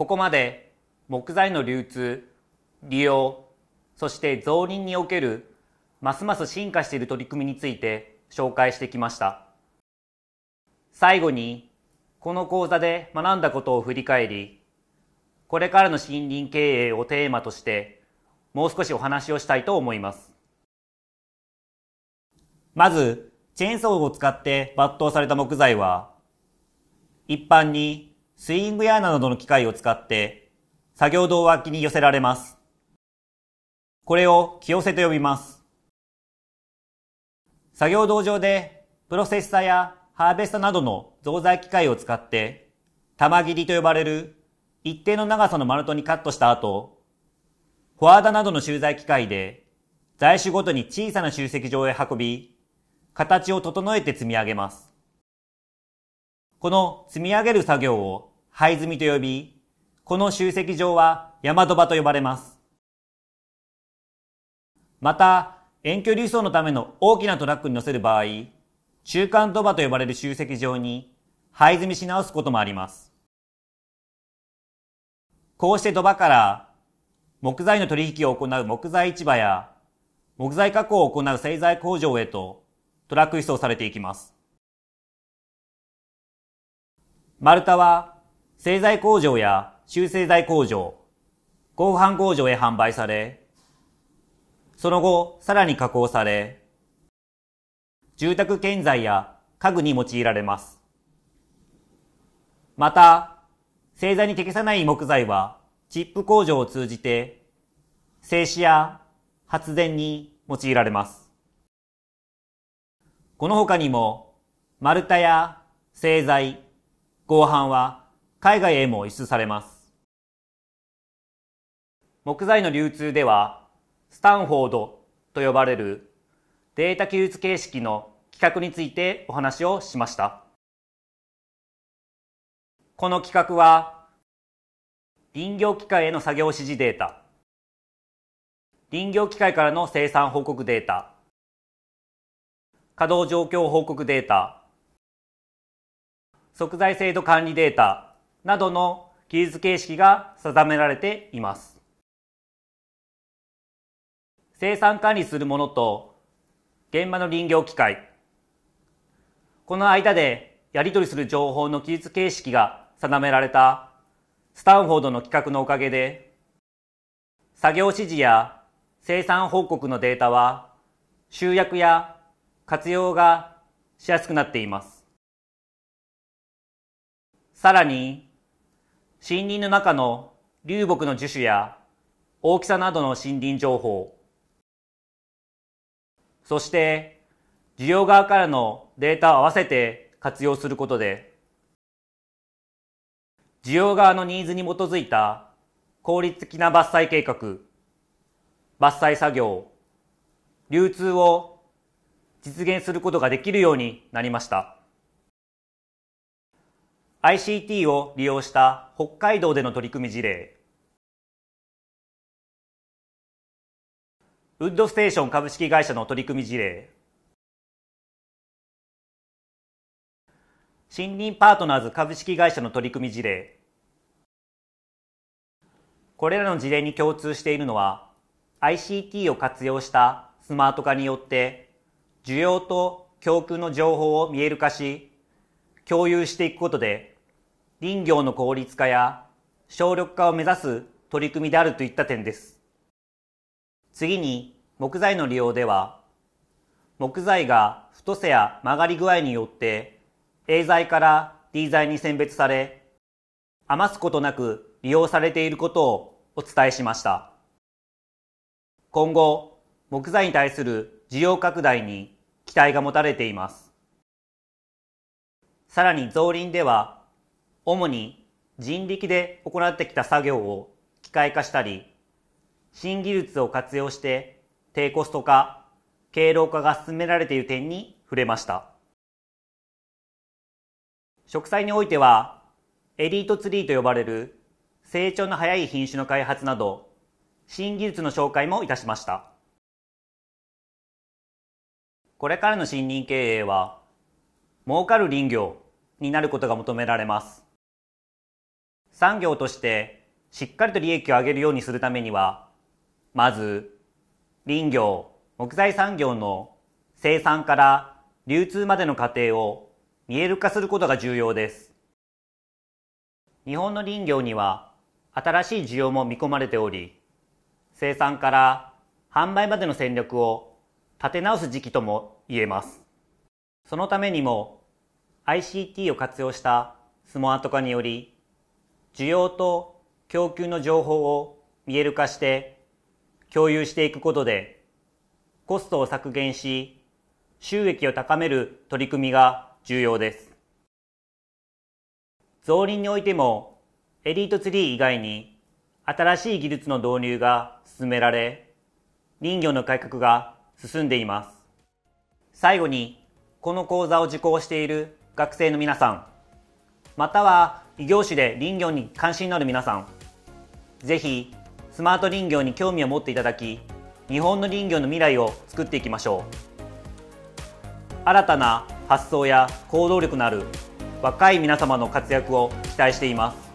ここまで木材の流通、利用、そして造林におけるますます進化している取り組みについて紹介してきました。最後に、この講座で学んだことを振り返り、これからの森林経営をテーマとしてもう少しお話をしたいと思います。まず、チェーンソーを使って抜刀された木材は、一般にスイングナなどの機械を使って作業道脇に寄せられます。これを気寄せと呼びます。作業道上でプロセッサーやハーベスタなどの造材機械を使って玉切りと呼ばれる一定の長さの丸トにカットした後、フォワーダなどの集材機械で材種ごとに小さな集積場へ運び、形を整えて積み上げます。この積み上げる作業を灰積みと呼び、この集積場は山戸場と呼ばれます。また、遠距離輸送のための大きなトラックに乗せる場合、中間戸場と呼ばれる集積場に灰積みし直すこともあります。こうして土場から木材の取引を行う木材市場や木材加工を行う製材工場へとトラック輸送されていきます。丸太は製材工場や修正材工場、合板工場へ販売され、その後さらに加工され、住宅建材や家具に用いられます。また、製材に適さない木材はチップ工場を通じて製紙や発電に用いられます。この他にも、丸太や製材、合板は海外へも輸出されます。木材の流通では、スタンフォードと呼ばれるデータ記述形式の企画についてお話をしました。この企画は、林業機械への作業指示データ、林業機械からの生産報告データ、稼働状況報告データ、即材制度管理データなどの記述形式が定められています。生産管理するものと現場の林業機械、この間でやり取りする情報の記述形式が定められたスタンフォードの企画のおかげで、作業指示や生産報告のデータは集約や活用がしやすくなっています。さらに、森林の中の流木の樹種や大きさなどの森林情報、そして需要側からのデータを合わせて活用することで、需要側のニーズに基づいた効率的な伐採計画、伐採作業、流通を実現することができるようになりました。ICT を利用した北海道での取り組み事例ウッドステーション株式会社の取り組み事例森林パートナーズ株式会社の取り組み事例これらの事例に共通しているのは ICT を活用したスマート化によって需要と供給の情報を見える化し共有していくことで林業の効率化や省力化を目指す取り組みであるといった点です。次に木材の利用では、木材が太さや曲がり具合によって A 材から D 材に選別され、余すことなく利用されていることをお伝えしました。今後、木材に対する需要拡大に期待が持たれています。さらに造林では主に人力で行ってきた作業を機械化したり、新技術を活用して低コスト化、軽量化が進められている点に触れました。植栽においては、エリートツリーと呼ばれる成長の早い品種の開発など、新技術の紹介もいたしました。これからの森林経営は、儲かる林業になることが求められます。産業としてしっかりと利益を上げるようにするためには、まず、林業、木材産業の生産から流通までの過程を見える化することが重要です。日本の林業には新しい需要も見込まれており、生産から販売までの戦略を立て直す時期とも言えます。そのためにも ICT を活用したスモート化により需要と供給の情報を見える化して共有していくことでコストを削減し収益を高める取り組みが重要です造林においてもエリートツリー以外に新しい技術の導入が進められ林業の改革が進んでいます最後にこの講座を受講している学生の皆さんまたは異業種で林業に関心のある皆さん是非スマート林業に興味を持っていただき日本の林業の未来を作っていきましょう新たな発想や行動力のある若い皆様の活躍を期待しています